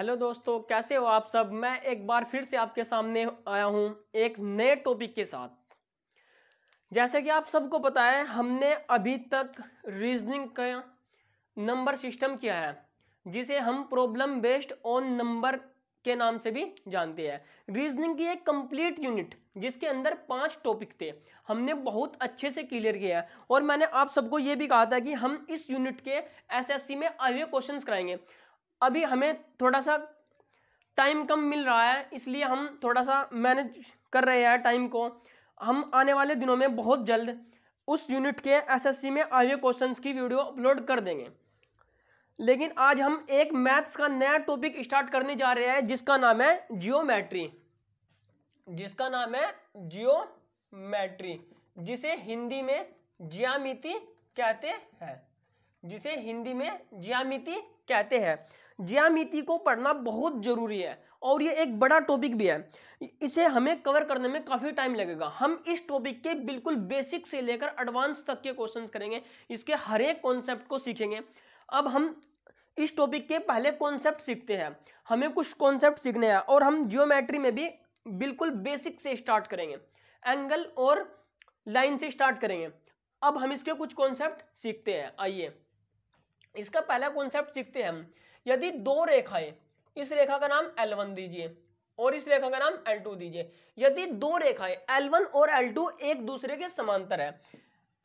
Hello दोस्तों कैसे हो आप सब मैं एक बार फिर से आपके सामने आया हूँ एक नए टॉपिक के साथ जैसे कि आप सबको पता है हमने अभी तक रीजनिंग का नंबर सिस्टम किया है जिसे हम प्रॉब्लम बेस्ड ऑन नंबर के नाम से भी जानते हैं रीजनिंग की एक कंप्लीट यूनिट जिसके अंदर पांच टॉपिक थे हमने बहुत अच्छे से क्लियर किया है और मैंने आप सबको ये भी कहा था कि हम इस यूनिट के एसएससी में आए क्वेश्चंस कराएंगे अभी हमें थोड़ा सा टाइम कम मिल रहा है इसलिए हम थोड़ा सा मैनेज कर रहे हैं टाइम को हम आने वाले दिनों में बहुत जल्द उस यूनिट के एसएससी में आए हुए क्वेश्चन की वीडियो अपलोड कर देंगे लेकिन आज हम एक मैथ्स का नया टॉपिक स्टार्ट करने जा रहे हैं जिसका नाम है जियोमेट्री जिसका नाम है जियोमेट्री जिसे हिंदी में ज्यामिति कहते हैं जिसे हिंदी में ज्यामिति कहते हैं ज्यामिति को पढ़ना बहुत ज़रूरी है और ये एक बड़ा टॉपिक भी है इसे हमें कवर करने में काफ़ी टाइम लगेगा हम इस टॉपिक के बिल्कुल बेसिक से लेकर एडवांस तक के क्वेश्चंस करेंगे इसके हर एक कॉन्सेप्ट को सीखेंगे अब हम इस टॉपिक के पहले कॉन्सेप्ट सीखते हैं हमें कुछ कॉन्सेप्ट सीखने हैं और हम जियोमेट्री में भी बिल्कुल बेसिक से स्टार्ट करेंगे एंगल और लाइन से स्टार्ट करेंगे अब हम इसके कुछ कॉन्सेप्ट सीखते हैं आइए इसका पहला कॉन्सेप्ट सीखते हैं हम यदि दो रेखाएं इस रेखा का नाम L1 दीजिए और इस रेखा का नाम L2 दीजिए यदि दो रेखाएं L1 और L2 एक दूसरे के समांतर है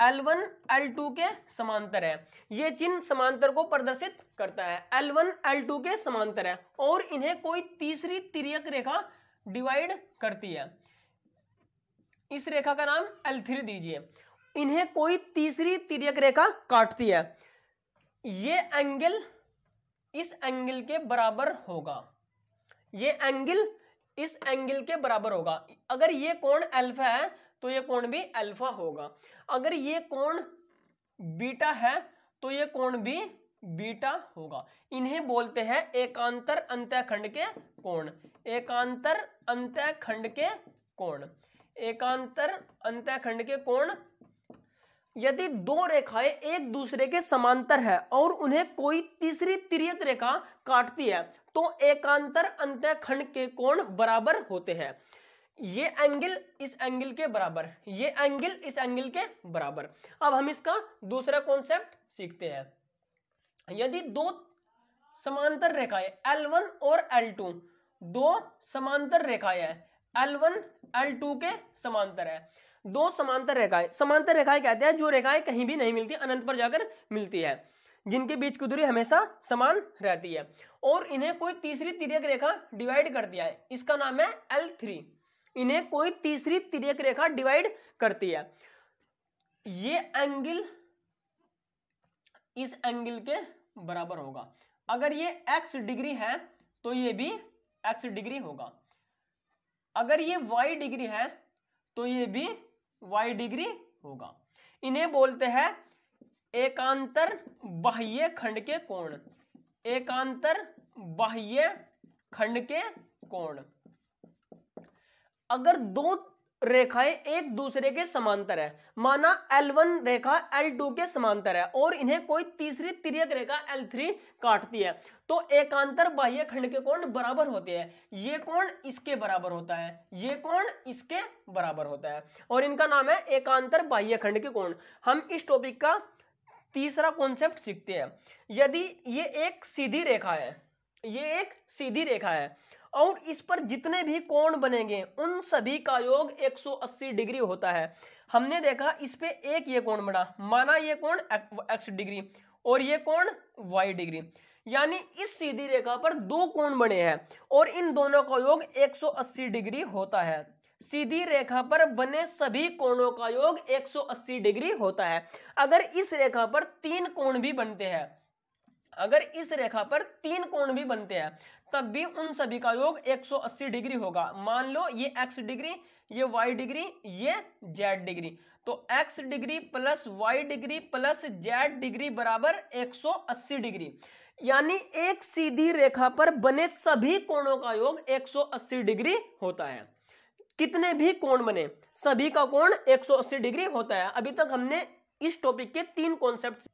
L1 L2 के समांतर है ये चिन्ह समांतर को प्रदर्शित करता है L1 L2 के समांतर है और इन्हें कोई तीसरी तिरक रेखा डिवाइड करती है इस रेखा का नाम L3 दीजिए इन्हें कोई तीसरी तिरक रेखा काटती है ये एंगल इस एंगल के बराबर होगा ये एंगल इस एंगल के बराबर होगा अगर ये कोण अल्फा है तो ये कोण भी अल्फा होगा अगर ये कोण बीटा है तो ये कोण भी बीटा होगा इन्हें बोलते हैं एकांतर अंत्यखंड के कोण एकांतर अंत्यखंड के कोण एकांतर अंत्यखंड के कोण यदि दो रेखाएं एक दूसरे के समांतर है और उन्हें कोई तीसरी तिरक रेखा काटती है तो एकांतर खंड के कोण बराबर होते हैं ये एंगल इस एंगल के बराबर ये एंगल इस एंगल के बराबर अब हम इसका दूसरा कॉन्सेप्ट सीखते हैं यदि दो समांतर रेखाएं L1 और L2 दो समांतर रेखाएं L1 L2 के समांतर है दो समांतर रेखाएं समांतर रेखाएं कहते हैं जो रेखाएं कहीं भी नहीं मिलती अनंत पर जाकर मिलती है जिनके बीच की दूरी हमेशा समान रहती है और इन्हें कोई तीसरी तिरक रेखा डिवाइड कर दिया है इसका नाम है एल थ्री इन्हें कोई तीसरी तिरक रेखा डिवाइड करती है ये एंगल इस एंगल के बराबर होगा अगर ये एक्स डिग्री है तो ये भी एक्स डिग्री होगा अगर ये वाई डिग्री है तो ये भी वाई डिग्री होगा इन्हें बोलते हैं एकांतर बाह्य खंड के कोण एकांतर बाह्य खंड के कोण अगर दो रेखाएं एक दूसरे के समांतर है माना L1 रेखा L2 के समांतर है और इन्हें कोई तीसरी तिरक रेखा L3 काटती है तो एकांतर बाह्य खंड के कोण बराबर होते हैं ये कोण इसके बराबर होता है ये कोण इसके बराबर होता है और इनका नाम है एकांतर बाह्य खंड के कोण हम इस टॉपिक का तीसरा कॉन्सेप्ट सीखते हैं यदि ये एक सीधी रेखा है ये एक सीधी रेखा है और इस पर जितने भी कोण बनेंगे उन सभी का योग 180 डिग्री होता है हमने देखा इस पे एक ये कोण बना माना ये कोण एक्स डिग्री और ये कोण वाई डिग्री यानी इस सीधी रेखा पर दो कोण बने हैं और इन दोनों का योग 180 डिग्री होता है सीधी रेखा पर बने सभी कोणों का योग 180 डिग्री होता है अगर इस रेखा पर तीन कोण भी बनते हैं अगर इस रेखा पर तीन कोण भी बनते हैं तब भी उन सभी का योग 180 डिग्री होगा मान लो ये x डिग्री ये y डिग्री ये z डिग्री तो x degree plus y degree plus z degree बराबर 180 डिग्री यानी एक सीधी रेखा पर बने सभी कोणों का योग 180 डिग्री होता है कितने भी कोण बने सभी का कोण 180 डिग्री होता है अभी तक हमने इस टॉपिक के तीन कॉन्सेप्ट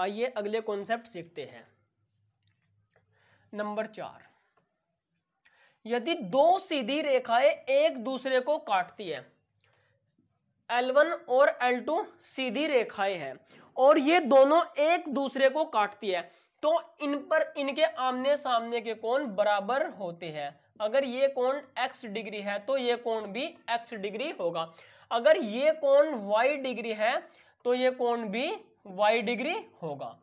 आइए अगले कॉन्सेप्ट सीखते हैं नंबर चार यदि दो सीधी रेखाएं एक दूसरे को काटती है L1 और L2 सीधी रेखाएं हैं और ये दोनों एक दूसरे को काटती है तो इन पर इनके आमने सामने के कोण बराबर होते हैं अगर ये कोण x डिग्री है तो ये कोण भी x डिग्री होगा अगर ये कोण y डिग्री है तो ये कोण भी वाई डिग्री होगा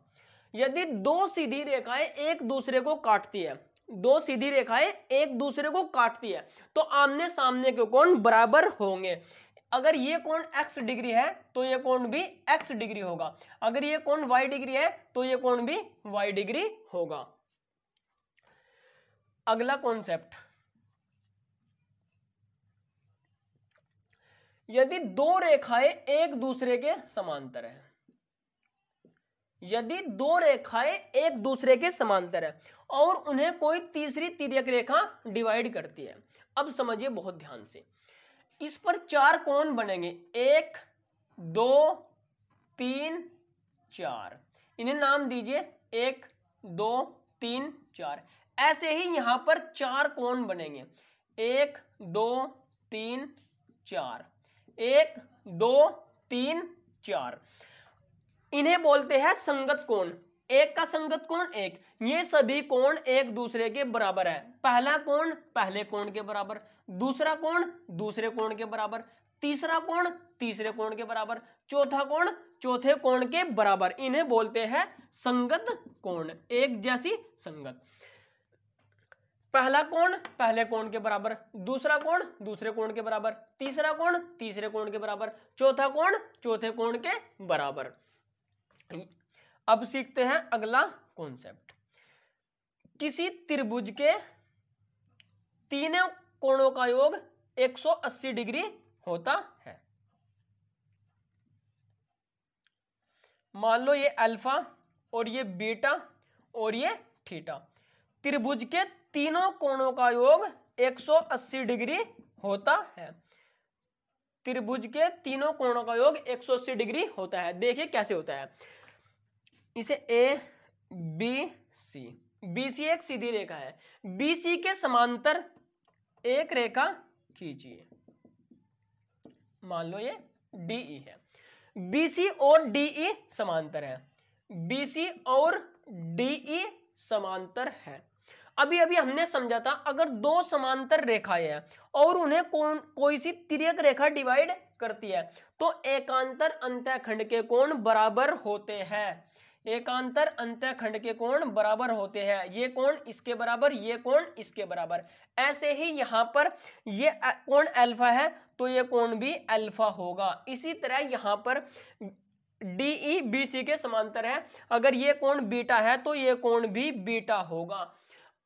यदि दो सीधी रेखाएं एक दूसरे को काटती है दो सीधी रेखाएं एक दूसरे को काटती है तो आमने सामने के कोण बराबर होंगे अगर ये कोण x डिग्री है तो ये कोण भी x डिग्री होगा अगर ये कोण y डिग्री है तो ये कोण भी y डिग्री होगा अगला कॉन्सेप्ट यदि दो रेखाएं एक दूसरे के समांतर हैं यदि दो रेखाएं एक दूसरे के समांतर है और उन्हें कोई तीसरी तिरक रेखा डिवाइड करती है अब समझिए बहुत ध्यान से इस पर चार कोण बनेंगे एक दो तीन चार इन्हें नाम दीजिए एक दो तीन चार ऐसे ही यहां पर चार कोण बनेंगे एक दो तीन चार एक दो तीन चार इन्हें बोलते हैं संगत कोण एक का संगत कोण एक ये सभी कोण एक दूसरे के बराबर है पहला कोण पहले कोण के बराबर दूसरा कोण दूसरे कोण के बराबर तीसरा कोण तीसरे कोण के बराबर चौथा कोण चौथे कोण के बराबर इन्हें बोलते हैं संगत कोण एक जैसी संगत पहला कोण पहले कोण के बराबर दूसरा कोण दूसरे कोण के बराबर तीसरा कोण तीसरे कोण के बराबर चौथा कोण चौथे कोण के बराबर अब सीखते हैं अगला कॉन्सेप्ट किसी त्रिभुज के तीनों कोणों का योग 180 डिग्री होता है मान लो ये अल्फा और ये बीटा और ये थीटा त्रिभुज के तीनों कोणों का योग 180 डिग्री होता है त्रिभुज के तीनों कोणों का योग 180 डिग्री होता है देखिए कैसे होता है इसे A B C B C एक सीधी रेखा है बी सी के समांतर एक रेखा खींचिए मान लो ये डीई e है बी सी और डीई e समांतर है बी सी और डीई e समांतर है अभी अभी हमने समझा था अगर दो समांतर रेखाएं हैं और उन्हें कौन कोई सी तिरक रेखा डिवाइड करती है तो एकांतर अंतःखंड के कोण बराबर होते हैं एकांतर अंतखंड के कोण बराबर होते हैं ये कोण इसके बराबर ये कोण इसके बराबर ऐसे ही यहाँ पर ये कोण अल्फा है तो ये कोण भी अल्फा होगा इसी तरह यहाँ पर डी ई बी सी के समांतर है अगर ये कोण बीटा है तो ये कोण भी बीटा होगा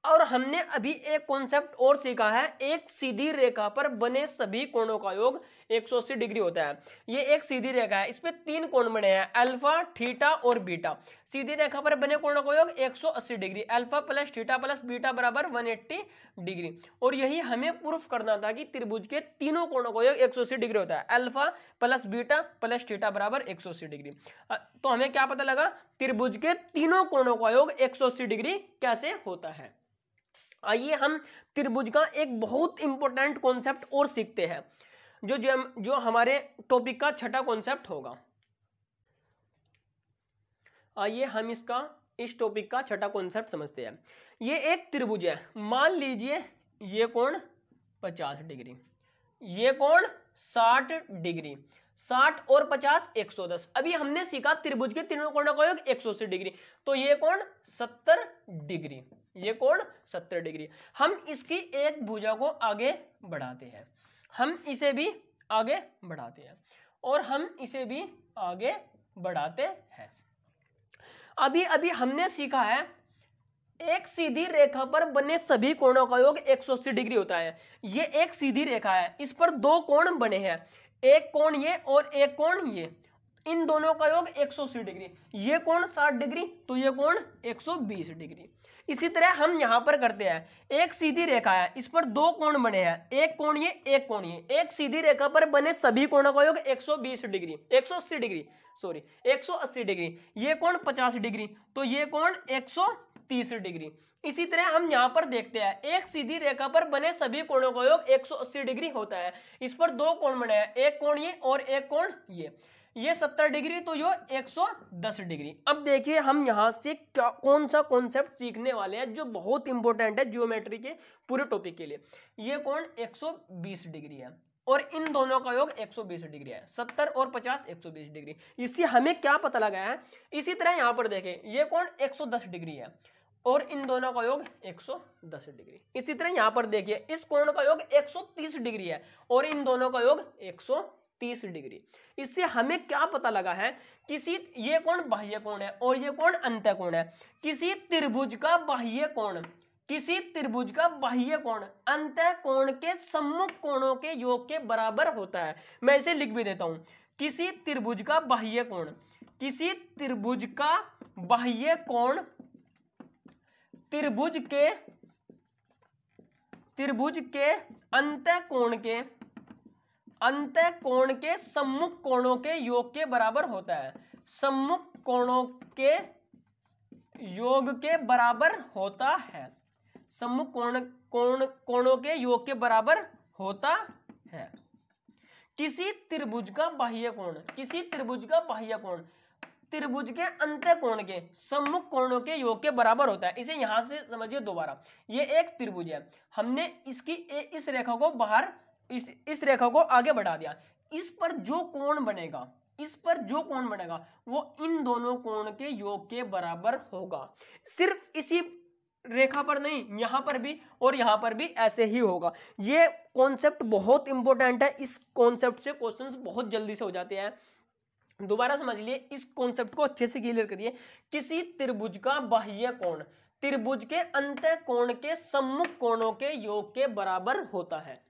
और हमने अभी एक कॉन्सेप्ट और सीखा है एक सीधी रेखा पर बने सभी कोणों का योग 180 डिग्री होता है ये एक सीधी रेखा है इसमें तीन कोण बने हैं अल्फा थीटा और बीटा सीधी रेखा पर बने कोणों का को योग 180 degree alpha plus theta plus beta बराबर 180 डिग्री और यही हमें प्रूफ करना था कि त्रिभुज के तीनों कोणों का को योग 180 डिग्री होता है alpha plus beta plus theta बराबर 180 डिग्री तो हमें क्या पता लगा त्रिभुज के तीनों कोणों का को योग 180 डिग्री कैसे होता है आइए हम त्रिभुज का एक बहुत इंपॉर्टेंट कॉन्सेप्ट और सीखते हैं जो जो जो हमारे टॉपिक का छठा कॉन्सेप्ट होगा आइए हम इसका इस टॉपिक का छठा कॉन्सेप्ट समझते हैं ये एक त्रिभुज है मान लीजिए ये कोण पचास डिग्री ये कोण साठ डिग्री साठ और पचास एक सौ दस अभी हमने सीखा त्रिभुज के तीनों कोणों का योग एक सौ अस्सी डिग्री तो ये कोण सत्तर डिग्री ये कोण सत्तर डिग्री हम इसकी एक भुजा को आगे बढ़ाते हैं हम इसे भी आगे बढ़ाते हैं और हम इसे भी आगे बढ़ाते हैं अभी अभी हमने सीखा है एक सीधी रेखा पर बने सभी कोणों का योग 180 डिग्री होता है ये एक सीधी रेखा है इस पर दो कोण बने हैं एक कोण ये और एक कोण ये इन दोनों का योग 180 डिग्री ये कोण 60 डिग्री तो ये कोण 120 डिग्री इसी तरह हम यहाँ पर करते हैं एक सीधी रेखा है इस पर दो कोण बने हैं एक कोण ये एक कोण ये एक सीधी रेखा पर बने सभी कोणों का योग 120 डिग्री 180 डिग्री सॉरी 180 डिग्री ये कोण 50 डिग्री तो ये कोण 130 डिग्री इसी तरह हम यहाँ पर देखते हैं एक सीधी रेखा पर बने सभी कोणों का योग 180 डिग्री होता है इस पर दो कोण बने हैं एक कोण ये और एक कोण ये ये सत्तर डिग्री तो यो एक सौ दस डिग्री अब देखिए हम यहाँ से क्या कौन सा कॉन्सेप्ट सीखने वाले हैं जो बहुत इंपॉर्टेंट है जियोमेट्री के पूरे टॉपिक के लिए ये कौन एक सौ बीस डिग्री है और इन दोनों का योग 120 डिग्री है 70 और 50 120 डिग्री इससे हमें क्या पता लगा है इसी तरह यहाँ पर देखें ये कौन 110 डिग्री है और इन दोनों का योग 110 डिग्री इसी तरह यहाँ पर देखिए इस कोण का योग 130 डिग्री है और इन दोनों का योग तीस डिग्री इससे हमें क्या पता लगा है किसी ये कोण बाह्य कोण है और ये कौन अंत कोण है किसी त्रिभुज का बाह्य कोण किसी त्रिभुज का बाह्य कोण अंत कोण के सम्मुख कोणों के योग के बराबर होता है मैं इसे लिख भी देता हूं किसी त्रिभुज का बाह्य कोण किसी त्रिभुज का बाह्य कोण त्रिभुज के त्रिभुज के अंत कोण के अंत कोण के सम्मुख कोणों के योग के बराबर होता है सम्मुख कोणों के योग के बराबर होता है सम्मुख कोण कोण कोणों के योग के बराबर होता है किसी त्रिभुज का बाह्य कोण किसी त्रिभुज का बाह्य कोण त्रिभुज के अंत कोण के सम्मुख कोणों के योग के बराबर होता है इसे यहां से समझिए दोबारा ये एक त्रिभुज है हमने इसकी ए, इस रेखा को बाहर इस इस रेखा को आगे बढ़ा दिया इस पर जो कोण बनेगा इस पर जो कोण बनेगा वो इन दोनों कोण के योग के बराबर होगा सिर्फ इसी रेखा पर नहीं यहां पर भी और यहां पर भी ऐसे ही होगा ये कॉन्सेप्ट बहुत इंपॉर्टेंट है इस कॉन्सेप्ट से क्वेश्चंस बहुत जल्दी से हो जाते हैं दोबारा समझ लिए इस कॉन्सेप्ट को अच्छे से क्लियर करिए किसी त्रिभुज का बाह्य कोण त्रिभुज के अंत कोण के सम्मुख कोणों के योग के बराबर होता है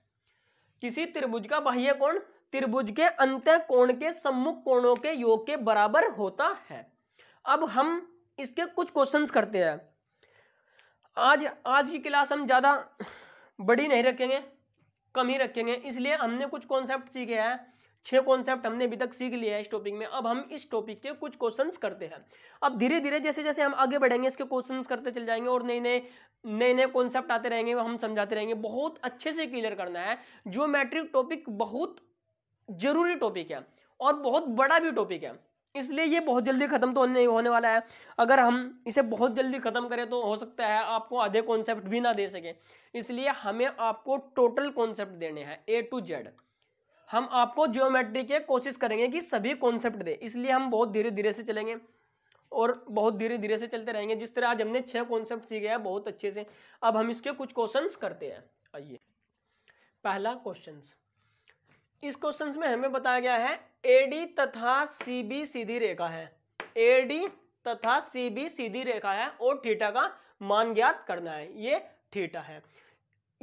किसी त्रिभुज का बाह्य कोण त्रिभुज के अंत कोण के सम्मुख कोणों के योग के बराबर होता है अब हम इसके कुछ क्वेश्चंस करते हैं आज आज की क्लास हम ज़्यादा बड़ी नहीं रखेंगे कम ही रखेंगे इसलिए हमने कुछ कॉन्सेप्ट सीखे हैं छह कॉन्सेप्ट हमने अभी तक सीख लिया है इस टॉपिक में अब हम इस टॉपिक के कुछ क्वेश्चन करते हैं अब धीरे धीरे जैसे जैसे हम आगे बढ़ेंगे इसके क्वेश्चन करते चल जाएंगे और नए नए नए नए कॉन्सेप्ट आते रहेंगे हम समझाते रहेंगे बहुत अच्छे से क्लियर करना है जियोमेट्रिक टॉपिक बहुत जरूरी टॉपिक है और बहुत बड़ा भी टॉपिक है इसलिए ये बहुत जल्दी खत्म तो नहीं होने वाला है अगर हम इसे बहुत जल्दी खत्म करें तो हो सकता है आपको आधे कॉन्सेप्ट भी ना दे सके इसलिए हमें आपको टोटल कॉन्सेप्ट देने हैं ए टू जेड हम आपको ज्योमेट्री के कोशिश करेंगे कि सभी कॉन्सेप्ट दे इसलिए हम बहुत धीरे धीरे से चलेंगे और बहुत धीरे धीरे से चलते रहेंगे जिस तरह आज हमने छह कॉन्सेप्ट सीखे हैं बहुत अच्छे से अब हम इसके कुछ क्वेश्चन करते हैं आइए पहला क्वेश्चन इस क्वेश्चन में हमें बताया गया है एडी तथा बी सीधी रेखा है ए डी तथा सीबी सीधी रेखा है और थीटा का मान ज्ञात करना है ये थीटा है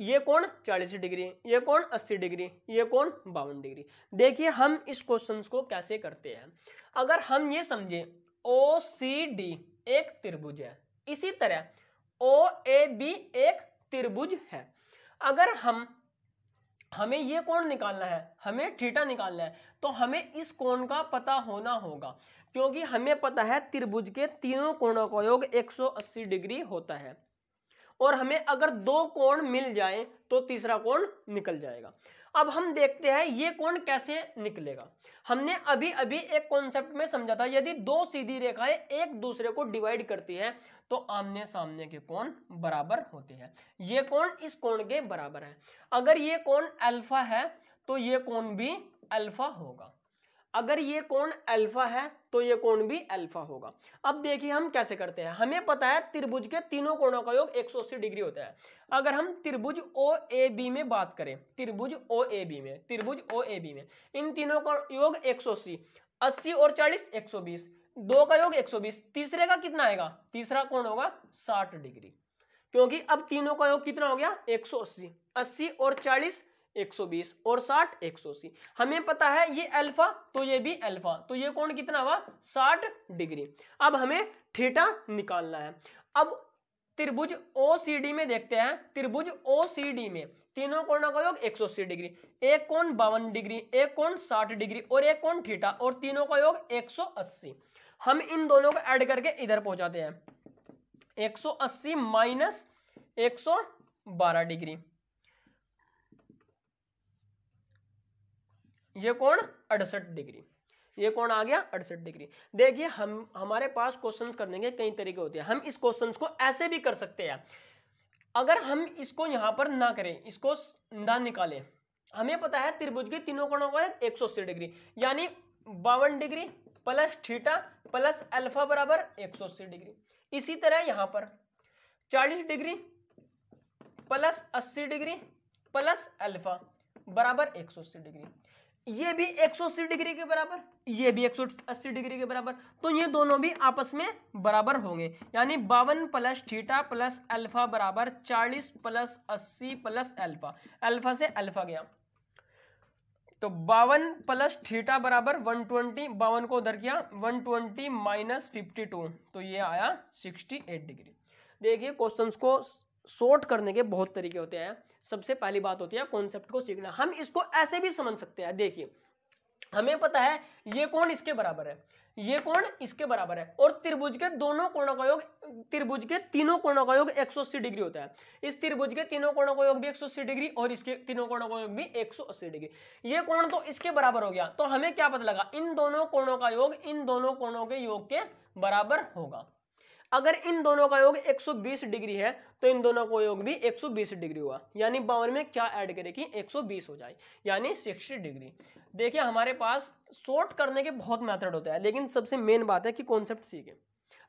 ये कौन 40 डिग्री ये कौन 80 डिग्री ये कौन बावन डिग्री देखिए हम इस क्वेश्चन को कैसे करते हैं अगर हम ये समझे ओ सी डी एक त्रिभुज है इसी तरह ओ ए बी एक त्रिभुज है अगर हम हमें ये कोण निकालना है हमें थीटा निकालना है तो हमें इस कोण का पता होना होगा क्योंकि हमें पता है त्रिभुज के तीनों कोणों का योग 180 डिग्री होता है और हमें अगर दो कोण मिल जाए तो तीसरा कोण निकल जाएगा अब हम देखते हैं ये कोण कैसे निकलेगा हमने अभी अभी एक कॉन्सेप्ट में समझा था यदि दो सीधी रेखाएं एक दूसरे को डिवाइड करती है तो आमने सामने के कोण बराबर होते हैं ये कोण इस कोण के बराबर है अगर ये कोण अल्फा है तो ये कोण भी अल्फा होगा अगर ये कोण अल्फा है तो ये कोण भी अल्फा होगा अब देखिए हम कैसे करते हैं हमें पता है त्रिभुज के तीनों कोणों का योग 180 डिग्री होता है अगर हम त्रिभुज ओ ए बी में बात करें त्रिभुज ओ ए बी में त्रिभुज ओ ए बी में इन तीनों का योग 180 80 और 40 120 दो का योग 120 तीसरे का कितना आएगा तीसरा कोण होगा साठ डिग्री क्योंकि अब तीनों का योग कितना हो गया 180 अस्सी और चालीस 120 और 60 एक हमें पता है ये अल्फा तो ये भी अल्फा तो ये कौन कितना हुआ 60 डिग्री अब हमें थीटा निकालना है अब त्रिभुज ओ में देखते हैं त्रिभुज ओ में तीनों कोणों का योग 180 डिग्री एक कोण बावन डिग्री एक कोण 60 डिग्री और एक कोण थीटा और तीनों का योग 180 हम इन दोनों को ऐड करके इधर पहुंचाते हैं 180 माइनस 112 डिग्री ये कौन अड़सठ डिग्री ये कौन आ गया अड़सठ डिग्री देखिए हम हमारे पास क्वेश्चंस करने के कई तरीके होते हैं हम इस क्वेश्चंस को ऐसे भी कर सकते हैं अगर हम इसको यहाँ पर ना करें इसको ना निकालें हमें पता है त्रिभुज के तीनों कोणों का एक सौ अस्सी डिग्री यानी बावन degree plus theta plus alpha बराबर एक सौ अस्सी डिग्री इसी तरह यहाँ पर चालीस डिग्री प्लस अस्सी डिग्री प्लस अल्फा बराबर एक सौ अस्सी डिग्री ये भी 180 डिग्री के बराबर ये भी 180 डिग्री के बराबर तो ये दोनों भी आपस में बराबर होंगे यानी बावन प्लस थीटा प्लस अल्फा बराबर 40 प्लस 80 प्लस अल्फा अल्फा से अल्फा गया तो बावन प्लस थीटा बराबर 120 ट्वेंटी बावन को उधर किया 120 ट्वेंटी माइनस फिफ्टी तो ये आया 68 डिग्री देखिए क्वेश्चंस को शॉर्ट करने के बहुत तरीके होते हैं सबसे पहली बात होती है कॉन्सेप्ट को सीखना हम इसको ऐसे भी समझ सकते हैं देखिए हमें पता है ये कौन इसके बराबर है ये कौन इसके बराबर है और त्रिभुज के दोनों कोणों का योग त्रिभुज के तीनों कोणों का योग 180 डिग्री होता है इस त्रिभुज के तीनों कोणों का योग भी 180 डिग्री और इसके तीनों कोणों का योग भी 180 डिग्री ये कोण तो इसके बराबर हो गया तो हमें क्या पता लगा इन दोनों कोणों का योग इन दोनों कोणों के योग के बराबर होगा अगर इन दोनों का योग 120 डिग्री है तो इन दोनों का योग भी 120 डिग्री हुआ यानी बावन में क्या ऐड करें कि 120 हो जाए यानी 60 डिग्री देखिए हमारे पास शॉर्ट करने के बहुत मेथड होता है लेकिन सबसे मेन बात है कि कॉन्सेप्ट सीखें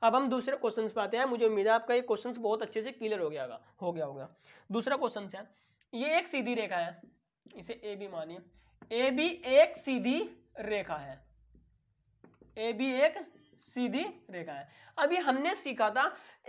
अब हम दूसरे क्वेश्चन पर आते हैं मुझे उम्मीद है आपका ये क्वेश्चन बहुत अच्छे से क्लियर हो गया होगा हो गया होगा दूसरा क्वेश्चन है ये एक सीधी रेखा है इसे ए बी मानिए ए बी एक सीधी रेखा है ए बी एक सीधी रेखा है अभी हमने सीखा था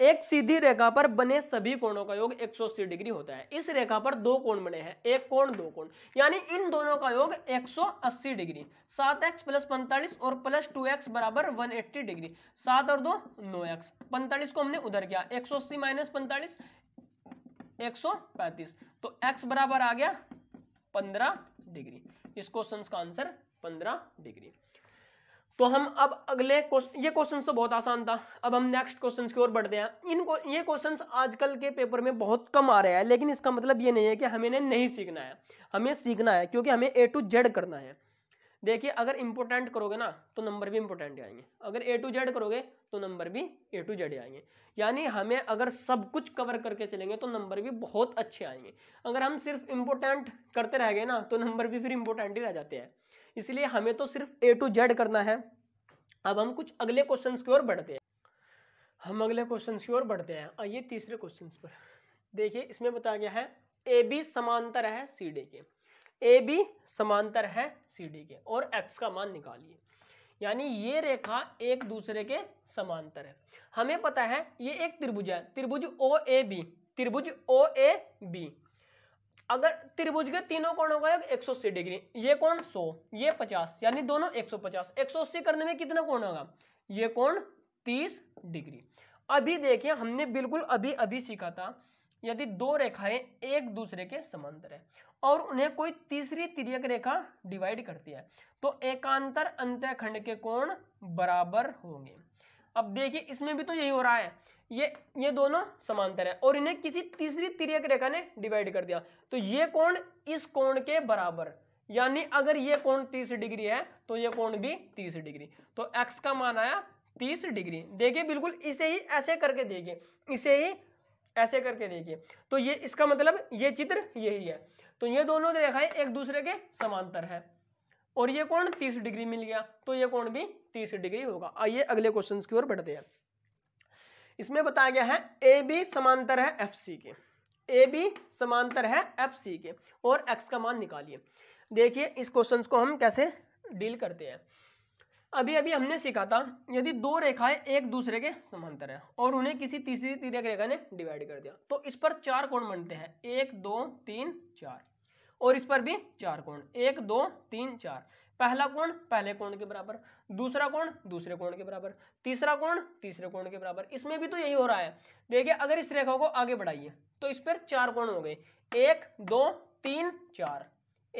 एक सीधी रेखा पर बने सभी कोणों का योग 180 डिग्री होता है इस रेखा पर दो कोण बने हैं एक कोण दो कोण यानी इन दोनों का योग 180 डिग्री सात एक्स प्लस पैंतालीस और प्लस टू एक्स बराबर वन डिग्री सात और दो नो एक्स पैंतालीस को हमने उधर किया एक सौ अस्सी माइनस पैंतालीस एक सौ पैंतीस तो एक्स बराबर आ गया पंद्रह डिग्री इस क्वेश्चन का आंसर पंद्रह डिग्री तो हम अब अगले ये क्वेश्चन तो बहुत आसान था अब हम नेक्स्ट क्वेश्चन की ओर बढ़ते हैं इन ये क्वेश्चन आजकल के पेपर में बहुत कम आ रहे हैं लेकिन इसका मतलब ये नहीं है कि हमें नहीं सीखना है हमें सीखना है क्योंकि हमें ए टू जेड करना है देखिए अगर इंपोर्टेंट करोगे ना तो नंबर भी इंपोर्टेंट आएंगे अगर ए टू जेड करोगे तो नंबर भी ए टू जेड आएंगे यानी हमें अगर सब कुछ कवर करके चलेंगे तो नंबर भी बहुत अच्छे आएंगे अगर हम सिर्फ इंपोर्टेंट करते रह गए ना तो नंबर भी फिर इंपोर्टेंट ही रह जाते हैं इसलिए हमें तो सिर्फ ए टू जेड करना है अब हम कुछ अगले क्वेश्चन की ओर बढ़ते हैं हम अगले क्वेश्चन की ओर बढ़ते हैं आइए तीसरे क्वेश्चन पर देखिए इसमें बताया गया है ए बी समांतर है सी डी के ए बी समांतर है सी डी के और एक्स का मान निकालिए यानी ये रेखा एक दूसरे के समांतर है हमें पता है ये एक त्रिभुज है त्रिभुज ओ ए बी त्रिभुज ओ ए बी अगर त्रिभुज के तीनों कोणों का योग 180 डिग्री ये कोण 100 ये 50 यानी दोनों 150 180 करने में कितना कोण होगा ये कोण 30 डिग्री अभी देखिए हमने बिल्कुल अभी अभी सीखा था यदि दो रेखाएं एक दूसरे के समांतर है और उन्हें कोई तीसरी तिरक रेखा डिवाइड करती है तो एकांतर अंत्यखंड के कोण बराबर होंगे अब देखिए इसमें भी तो यही हो रहा है ये ये दोनों समांतर हैं और इन्हें किसी तीसरी तिरक रेखा ने डिवाइड कर दिया तो ये कोण इस कोण के बराबर यानी अगर ये कोण तीस डिग्री है तो ये कोण भी तीस डिग्री तो एक्स का मान आया तीस डिग्री देखिए बिल्कुल इसे ही ऐसे करके देखिए इसे ही ऐसे करके देखिए तो ये इसका मतलब ये चित्र यही है तो ये दोनों रेखाएं एक दूसरे के समांतर है और ये कोण तीस डिग्री मिल गया तो ये कोण भी तीस डिग्री होगा आइए अगले क्वेश्चन की ओर बढ़ते हैं इसमें बताया गया है ए बी समांतर है एफ सी के ए बी समांतर है एफ सी के और एक्स का मान निकालिए देखिए इस क्वेश्चन को हम कैसे डील करते हैं अभी अभी हमने सीखा था यदि दो रेखाएं एक दूसरे के समांतर हैं और उन्हें किसी तीसरी तिरक रेखा ने डिवाइड कर दिया तो इस पर चार कोण बनते हैं एक दो तीन चार और इस पर भी चार कोण एक दो तीन चार पहला कोण पहले कोण के बराबर दूसरा कोण दूसरे कोण के बराबर तीसरा कोण तीसरे कोण के बराबर इसमें भी तो यही हो रहा है देखिए अगर इस रेखा को आगे बढ़ाइए तो इस पर चार कोण हो गए एक दो तीन चार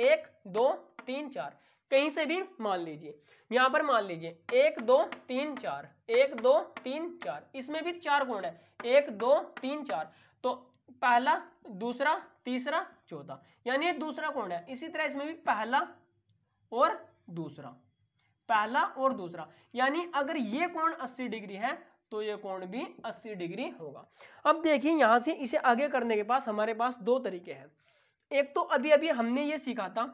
एक दो तीन चार कहीं से भी मान लीजिए यहां पर मान लीजिए एक दो तीन चार एक दो तीन चार इसमें भी चार कोण है एक दो तीन चार तो पहला दूसरा तीसरा चौथा यानी दूसरा कोण है इसी तरह इसमें भी पहला और दूसरा पहला और दूसरा यानी अगर ये कोण 80 डिग्री है तो ये कोण भी 80 डिग्री होगा अब देखिए यहां से इसे आगे करने के पास हमारे पास दो तरीके हैं एक तो अभी अभी हमने ये सीखा था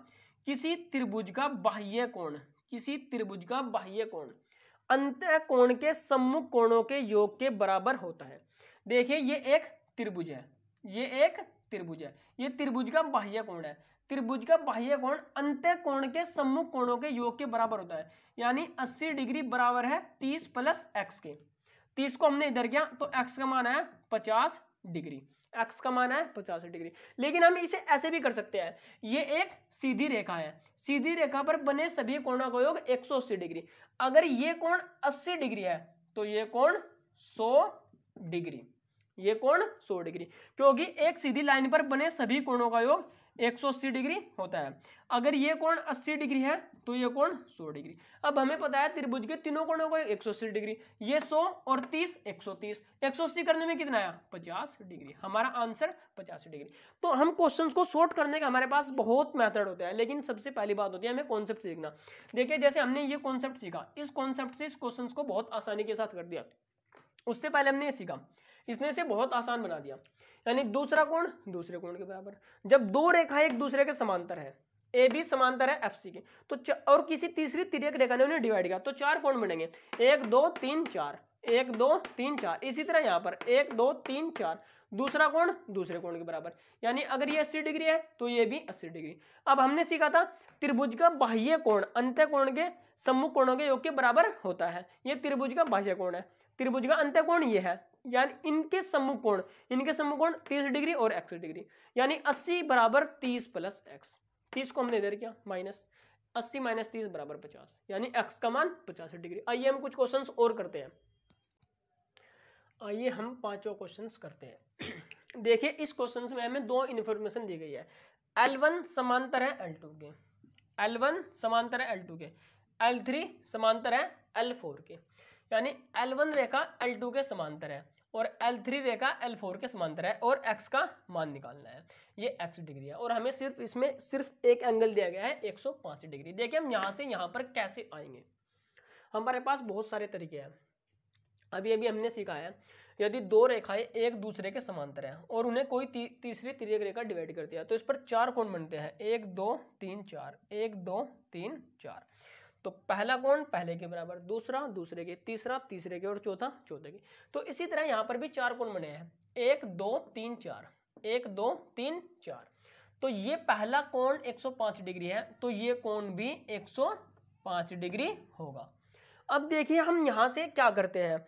किसी त्रिभुज का बाह्य कोण किसी त्रिभुज का बाह्य कोण अंत कोण के सम्मुख कोणों के योग के बराबर होता है देखिए ये एक त्रिभुज है ये एक त्रिभुज है ये त्रिभुज का बाह्य कोण है त्रिभुज का बाह्य कोण अंत कोण के सम्मुख कोणों के योग के बराबर होता है यानी 80 डिग्री बराबर है 30 प्लस एक्स के 30 को हमने इधर किया तो एक्स का मान है 50 डिग्री एक्स का मान है 50 डिग्री लेकिन हम इसे ऐसे भी कर सकते हैं ये एक सीधी रेखा है सीधी रेखा पर बने सभी कोणों का योग अस्सी डिग्री अगर ये कोण अस्सी डिग्री है तो ये कोण सौ डिग्री ये कोण 100 डिग्री क्योंकि एक सीधी लाइन पर बने सभी कोणों का योग 180 डिग्री होता है अगर ये कोण 80 डिग्री है तो ये कोण 100 डिग्री अब हमें पता है त्रिभुज के तीनों कोणों का एक सौ डिग्री ये 100 और 30 130 180 करने में कितना आया 50 डिग्री हमारा आंसर 50 डिग्री तो हम क्वेश्चंस को सोर्ट करने का हमारे पास बहुत मेथड होते हैं लेकिन सबसे पहली बात होती है हमें कॉन्सेप्ट सीखना देखिए जैसे हमने ये कॉन्सेप्ट सीखा इस कॉन्सेप्ट से इस क्वेश्चन को बहुत आसानी के साथ कर दिया उससे पहले हमने ये सीखा इसने इसे बहुत आसान बना दिया यानी दूसरा कोण दूसरे कोण के बराबर जब दो रेखाएं एक दूसरे के समांतर है ए बी समांतर है एफ सी के तो और किसी तीसरी तिरक रेखा ने उन्हें डिवाइड किया तो चार कोण बनेंगे एक दो तीन चार एक दो तीन चार इसी तरह यहाँ पर एक दो तीन चार दूसरा कोण दूसरे कोण के बराबर यानी अगर ये 80 डिग्री है तो ये भी 80 डिग्री अब हमने सीखा था त्रिभुज का बाह्य कोण अंत्य कोण के सम्मुख कोणों के योग के बराबर होता है ये त्रिभुज का बाह्य कोण है त्रिभुज का अंत्य कोण ये है यानी इनके कोण इनके कोण 30 डिग्री और एक्स डिग्री यानी 80 बराबर 30 प्लस एक्स तीस को हमने इधर किया माइनस अस्सी माइनस तीस बराबर पचास यानी एक्स का मान पचास डिग्री आइए हम कुछ क्वेश्चन और करते हैं आइए हम पांचों क्वेश्चन करते हैं देखिए इस क्वेश्चन में हमें दो इन्फॉर्मेशन दी गई है एल वन समांतर है एल टू के एल वन समांतर है एल टू के एल थ्री समांतर है एल फोर के यानी एल वन रेखा एल टू के समांतर है और एल थ्री रेखा एल फोर के समांतर है और एक्स का मान निकालना है ये एक्स डिग्री है और हमें सिर्फ इसमें सिर्फ एक एंगल दिया गया है 105 डिग्री देखिए हम यहाँ से यहाँ पर कैसे आएंगे हमारे पास बहुत सारे तरीके हैं अभी अभी हमने सीखा है यदि दो रेखाएं एक दूसरे के समांतर हैं और उन्हें कोई ती, तीसरी तिरक रेखा डिवाइड कर दिया तो इस पर चार कोण बनते हैं एक दो तीन चार एक दो तीन चार तो पहला कोण पहले के बराबर दूसरा दूसरे के तीसरा तीसरे के और चौथा चौथे के तो इसी तरह यहाँ पर भी चार कोण बने हैं एक दो तीन चार एक दो तीन चार तो ये पहला कोण 105 डिग्री है तो ये कोण भी 105 डिग्री होगा अब देखिए हम यहां से क्या करते हैं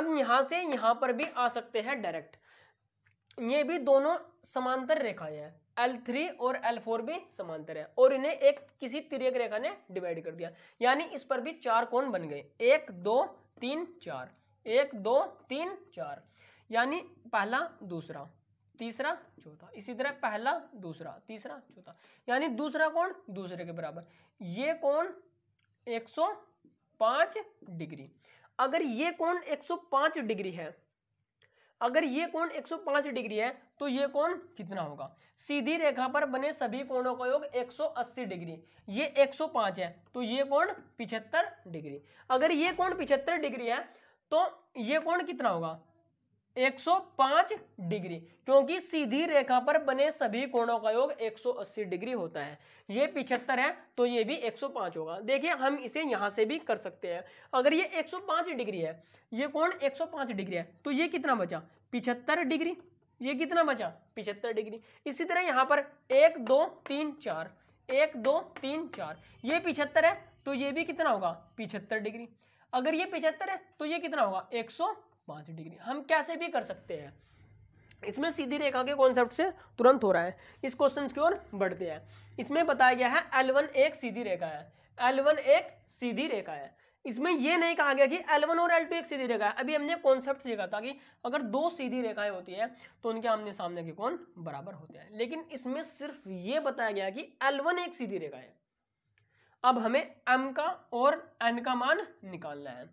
अब यहां से यहां पर भी आ सकते हैं डायरेक्ट ये भी दोनों समांतर रेखाएं हैं एल थ्री और एल फोर भी समांतर है और इन्हें एक किसी तिरक रेखा ने डिवाइड कर दिया यानी इस पर भी चार कोण बन गए एक दो तीन चार एक दो तीन चार यानी पहला दूसरा तीसरा चौथा इसी तरह पहला दूसरा तीसरा चौथा यानी दूसरा कोण दूसरे के बराबर ये कोण 105 डिग्री अगर ये कोण 105 डिग्री है अगर ये कोण 105 डिग्री है तो ये कोण कितना होगा सीधी रेखा पर बने सभी कोणों का योग 180 डिग्री ये 105 है तो ये कोण 75 डिग्री अगर ये कोण 75 डिग्री है तो ये कोण कितना होगा 105 डिग्री क्योंकि सीधी रेखा पर बने सभी कोणों का योग 180 डिग्री होता है ये पिछहत्तर है तो ये भी 105 होगा देखिए हम इसे यहाँ से भी कर सकते हैं अगर ये 105 डिग्री है ये कोण 105 डिग्री है तो ये कितना बचा पिछहत्तर डिग्री ये कितना बचा पिछहत्तर डिग्री इसी तरह यहाँ पर एक दो तीन चार एक दो तीन चार ये पिछहत्तर है तो ये भी कितना होगा पिछहत्तर डिग्री अगर ये पिछहत्तर है तो ये कितना होगा एक पाँच डिग्री हम कैसे भी कर सकते हैं इसमें सीधी रेखा के कॉन्सेप्ट से तुरंत हो रहा है इस क्वेश्चन की ओर बढ़ते हैं इसमें बताया गया है एल वन एक सीधी रेखा है एल वन एक सीधी रेखा है इसमें यह नहीं कहा गया कि L1 और L2 एक सीधी रेखा है अभी हमने कॉन्सेप्ट देखा था कि अगर दो सीधी रेखाएं होती है तो उनके आमने सामने के कौन बराबर होते हैं लेकिन इसमें सिर्फ ये बताया गया कि L1 एक सीधी रेखा है अब हमें एम का और एन का मान निकालना है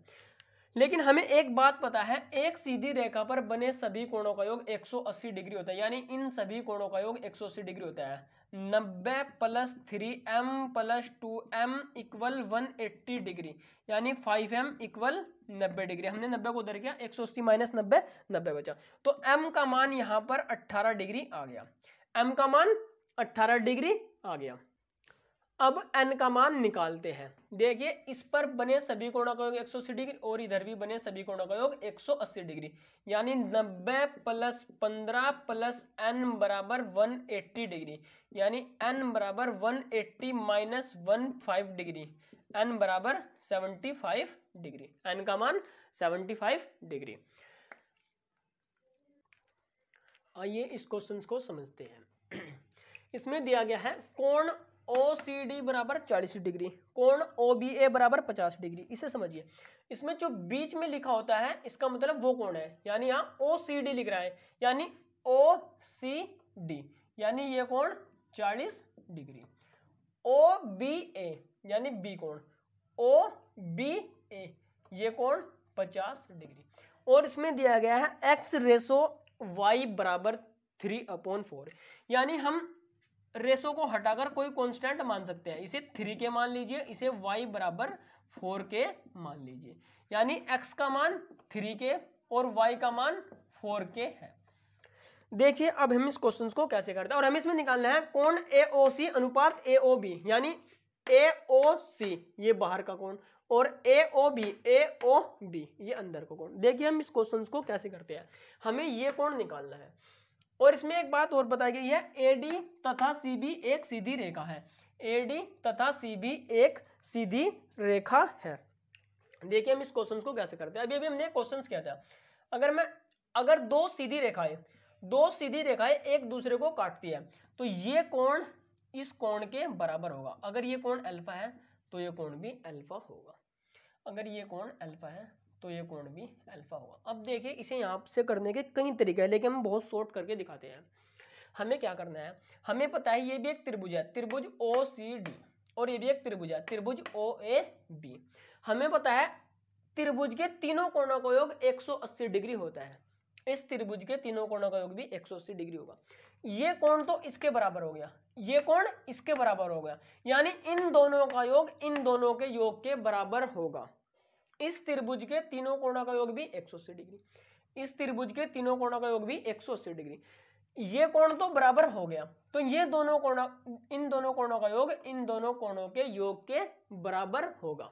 लेकिन हमें एक बात पता है एक सीधी रेखा पर बने सभी कोणों का योग 180 डिग्री होता है यानी इन सभी कोणों का योग 180 डिग्री होता है 90 plus three M plus two M equal one degree यानी 5m एम इक्वल नब्बे डिग्री हमने नब्बे को उधर किया 180 अस्सी माइनस नब्बे नब्बे बचा तो m का मान यहाँ पर 18 डिग्री आ गया m का मान 18 डिग्री आ गया अब एन का मान निकालते हैं देखिए इस पर बने सभी कोणों का योग 180 डिग्री और इधर भी बने सभी कोणों का योग 180 डिग्री यानी 90 प्लस 15 प्लस एन बराबर 180 डिग्री यानी एन बराबर 180 eighty minus one degree N बराबर 75 डिग्री एन का मान 75 डिग्री आइए इस क्वेश्चन को समझते हैं इसमें दिया गया है कोण ओ सी डी बराबर चालीस डिग्री कोण ओ बी ए बराबर पचास डिग्री इसे समझिए इसमें जो बीच में लिखा होता है इसका मतलब वो कोण है यानी यहाँ ओ सी डी लिख रहा है यानी ओ सी डी यानी ये कोण चालीस डिग्री ओ बी ए यानी बी कोण ओ बी ए ये कोण पचास डिग्री और इसमें दिया गया है एक्स रेसो वाई बराबर थ्री अपॉन फोर यानी हम रेशो को हटाकर कोई कांस्टेंट मान सकते हैं इसे थ्री के मान लीजिए इसे वाई बराबर फोर के मान लीजिए यानी एक्स का मान थ्री के और वाई का मान फोर के है देखिए अब हम इस क्वेश्चन को कैसे करते हैं और हमें इसमें निकालना है कौन ए ओ सी अनुपात ए ओ बी यानी ए ओ सी ये बाहर का कौन और ए ओ बी ए ओ बी ये अंदर का कौन देखिए हम इस क्वेश्चन को कैसे करते हैं हमें ये कौन निकालना है और इसमें एक बात और बताई गई है ए डी तथा सी बी एक सीधी रेखा है ए डी तथा सी बी एक सीधी रेखा है देखिए हम इस क्वेश्चन को कैसे करते हैं अभी अभी हमने क्वेश्चन किया था अगर मैं अगर दो सीधी रेखाएं दो सीधी रेखाएं एक दूसरे को काटती है तो ये कोण इस कोण के बराबर होगा अगर ये कोण अल्फा है तो ये कोण भी अल्फा होगा अगर ये कोण अल्फा है तो ये कोण भी अल्फ़ा होगा अब देखिए इसे यहाँ से करने के कई तरीके हैं लेकिन हम बहुत शॉर्ट करके दिखाते हैं हमें क्या करना है हमें पता है ये भी एक त्रिभुज है त्रिभुज ओ सी डी और ये भी एक त्रिभुज है त्रिभुज ओ ए बी हमें पता है त्रिभुज के तीनों कोणों का योग 180 डिग्री होता है इस त्रिभुज के तीनों कोणों का योग भी 180 डिग्री होगा ये कोण तो इसके बराबर हो गया ये कोण इसके बराबर हो गया यानी इन दोनों का योग इन दोनों के योग के बराबर होगा इस त्रिभुज के तीनों कोणों का योग भी एक डिग्री इस त्रिभुज के तीनों कोणों का योग भी एक डिग्री ये कोण तो बराबर हो गया तो ये दोनों कोण इन दोनों कोणों का योग इन दोनों कोणों के योग के बराबर होगा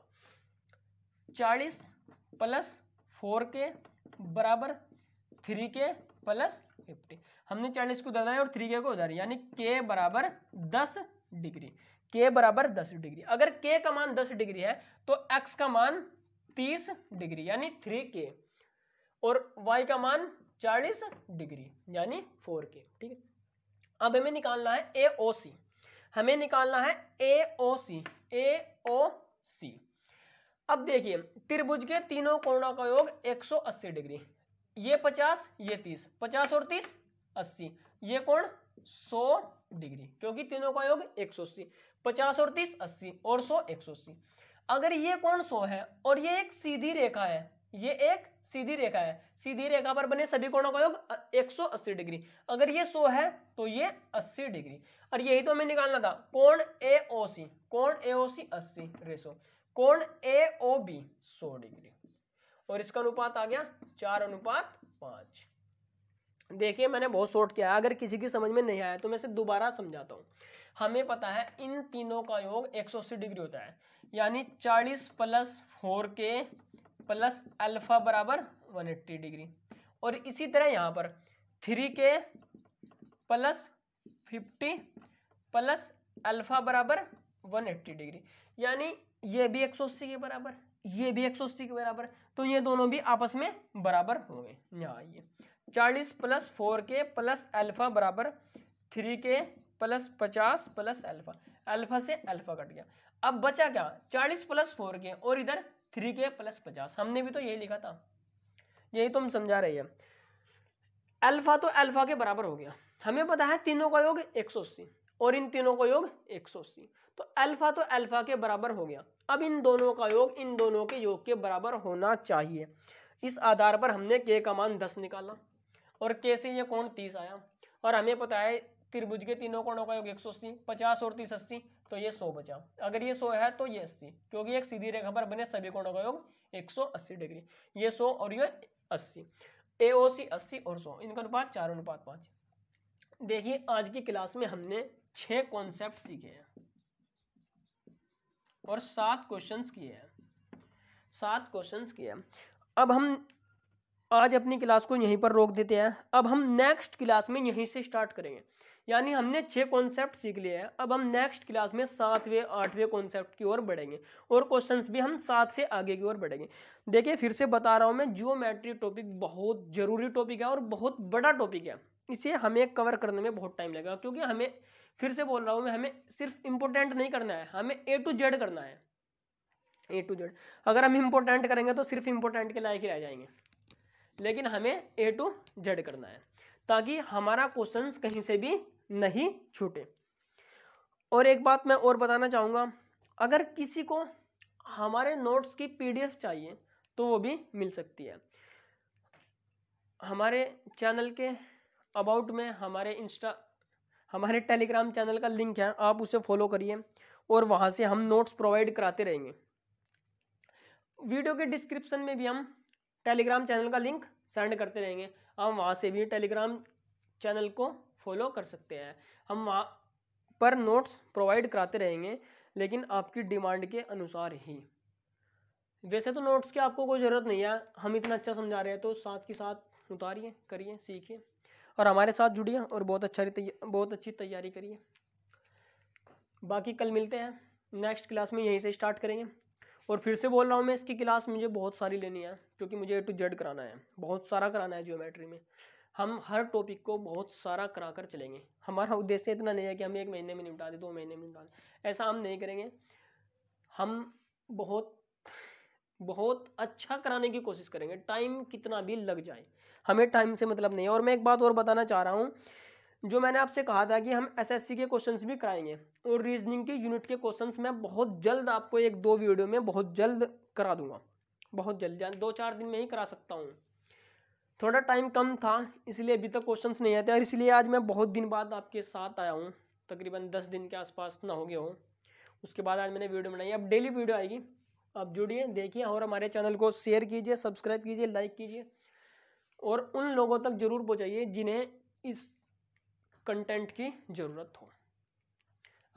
40 प्लस फोर के बराबर थ्री के प्लस फिफ्टी हमने 40 को उधर और थ्री के को उधर यानी के बराबर 10 डिग्री के बराबर 10 डिग्री अगर के का मान 10 डिग्री है तो एक्स का मान तीस डिग्री यानी थ्री के और y का मान चालीस डिग्री यानी फोर के ठीक है अब हमें निकालना है ए ओ सी हमें निकालना है ए ओ सी ए ओ सी अब देखिए त्रिभुज के तीनों कोणों का योग 180 डिग्री ये 50 ये 30 50 और 30 80 ये कोण 100 डिग्री क्योंकि तीनों का योग 180 50 और 30 80 और 100 180 अगर ये कौन सौ है और ये एक सीधी रेखा है ये एक सीधी रेखा है सीधी रेखा पर बने सभी कोणों का योग 180 डिग्री अगर ये 100 है तो ये 80 डिग्री और यही तो हमें निकालना था कोण ए ओ सी कोण ए ओ सी अस्सी रेसो कोण ए ओ बी डिग्री और इसका अनुपात आ गया चार अनुपात पांच देखिए मैंने बहुत शॉर्ट किया अगर किसी की समझ में नहीं आया तो मैं इसे दोबारा समझाता हूँ हमें पता है इन तीनों का योग अस्सी डिग्री होता है यानी चालीस plus four K plus alpha बराबर वन एट्टी डिग्री और इसी तरह यहाँ पर three K plus fifty plus alpha बराबर वन एट्टी डिग्री यानी ये भी एक सौ अस्सी के बराबर ये भी एक सौ अस्सी के बराबर तो ये दोनों भी आपस में बराबर होंगे यहाँ आइए चालीस plus four K plus alpha बराबर थ्री के प्लस पचास प्लस अल्फा अल्फा से अल्फा कट गया अब बचा क्या चालीस प्लस फोर के और इधर थ्री के प्लस पचास हमने भी तो यही लिखा था यही तो हम समझा रहे हैं अल्फा तो अल्फा के बराबर हो गया हमें पता है तीनों का योग एक सौ अस्सी और इन तीनों का योग एक सौ अस्सी तो अल्फा तो अल्फा के बराबर हो गया अब इन दोनों का योग इन दोनों के योग के बराबर होना चाहिए इस आधार पर हमने के का मान दस निकाला और के से ये कोण तीस आया और हमें पता है त्रिभुज के तीनों कोणों का योग एक सौ अस्सी पचास और तीस अस्सी तो ये सौ बचा अगर ये सौ है तो ये अस्सी क्योंकि एक सीधी रेखा पर बने सभी कोणों का योग एक सौ अस्सी डिग्री ये सौ और ये अस्सी ए ओ सी अस्सी और सौ इनका अनुपात चार अनुपात पाँच देखिए आज की क्लास में हमने छः कॉन्सेप्ट सीखे हैं और सात क्वेश्चंस किए हैं सात क्वेश्चंस किए हैं अब हम आज अपनी क्लास को यहीं पर रोक देते हैं अब हम नेक्स्ट क्लास में यहीं से स्टार्ट करेंगे यानी हमने छः कॉन्सेप्ट सीख लिए हैं अब हम नेक्स्ट क्लास में सातवें आठवें कॉन्सेप्ट की ओर बढ़ेंगे और क्वेश्चंस भी हम सात से आगे की ओर बढ़ेंगे देखिए फिर से बता रहा हूँ मैं जियोमेट्री टॉपिक बहुत ज़रूरी टॉपिक है और बहुत बड़ा टॉपिक है इसे हमें कवर करने में बहुत टाइम लगेगा क्योंकि हमें फिर से बोल रहा हूँ मैं हमें सिर्फ इम्पोर्टेंट नहीं करना है हमें ए टू जेड करना है ए टू जेड अगर हम इम्पोर्टेंट करेंगे तो सिर्फ इम्पोर्टेंट के लायक ही रह जाएंगे लेकिन हमें ए टू जेड करना है ताकि हमारा क्वेश्चन कहीं से भी नहीं छूटे और एक बात मैं और बताना चाहूँगा अगर किसी को हमारे नोट्स की पीडीएफ चाहिए तो वो भी मिल सकती है हमारे चैनल के अबाउट में हमारे इंस्टा हमारे टेलीग्राम चैनल का लिंक है आप उसे फॉलो करिए और वहाँ से हम नोट्स प्रोवाइड कराते रहेंगे वीडियो के डिस्क्रिप्शन में भी हम टेलीग्राम चैनल का लिंक सेंड करते रहेंगे हम वहाँ से भी टेलीग्राम चैनल को फॉलो कर सकते हैं हम वहाँ पर नोट्स प्रोवाइड कराते रहेंगे लेकिन आपकी डिमांड के अनुसार ही वैसे तो नोट्स की आपको कोई ज़रूरत नहीं है हम इतना अच्छा समझा रहे हैं तो साथ के साथ उतारिए करिए सीखिए और हमारे साथ जुड़िए और बहुत अच्छा बहुत अच्छी तैयारी करिए बाकी कल मिलते हैं नेक्स्ट क्लास में यहीं से स्टार्ट करेंगे और फिर से बोल रहा हूँ मैं इसकी क्लास मुझे बहुत सारी लेनी है क्योंकि मुझे ए टू जेड कराना है बहुत सारा कराना है जियोमेट्री में हम हर टॉपिक को बहुत सारा करा कर चलेंगे हमारा उद्देश्य इतना नहीं है कि हम एक महीने में निपटा दें दो महीने में निपटा दें ऐसा हम नहीं करेंगे हम बहुत बहुत अच्छा कराने की कोशिश करेंगे टाइम कितना भी लग जाए हमें टाइम से मतलब नहीं है और मैं एक बात और बताना चाह रहा हूँ जो मैंने आपसे कहा था कि हम एसएससी के क्वेश्चंस भी कराएंगे और रीजनिंग के यूनिट के क्वेश्चंस मैं बहुत जल्द आपको एक दो वीडियो में बहुत जल्द करा दूंगा बहुत जल्द दो चार दिन में ही करा सकता हूँ थोड़ा टाइम कम था इसलिए अभी तक क्वेश्चंस नहीं आए थे और इसलिए आज मैं बहुत दिन बाद आपके साथ आया हूँ तकरीबन दस दिन के आसपास ना हो गया हो उसके बाद आज मैंने वीडियो बनाई अब डेली वीडियो आएगी आप जुड़िए देखिए और हमारे चैनल को शेयर कीजिए सब्सक्राइब कीजिए लाइक कीजिए और उन लोगों तक ज़रूर पहुँचाइए जिन्हें इस कंटेंट की ज़रूरत हो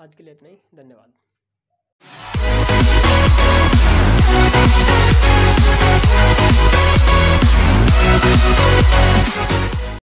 आज के लिए इतना ही धन्यवाद Thank you.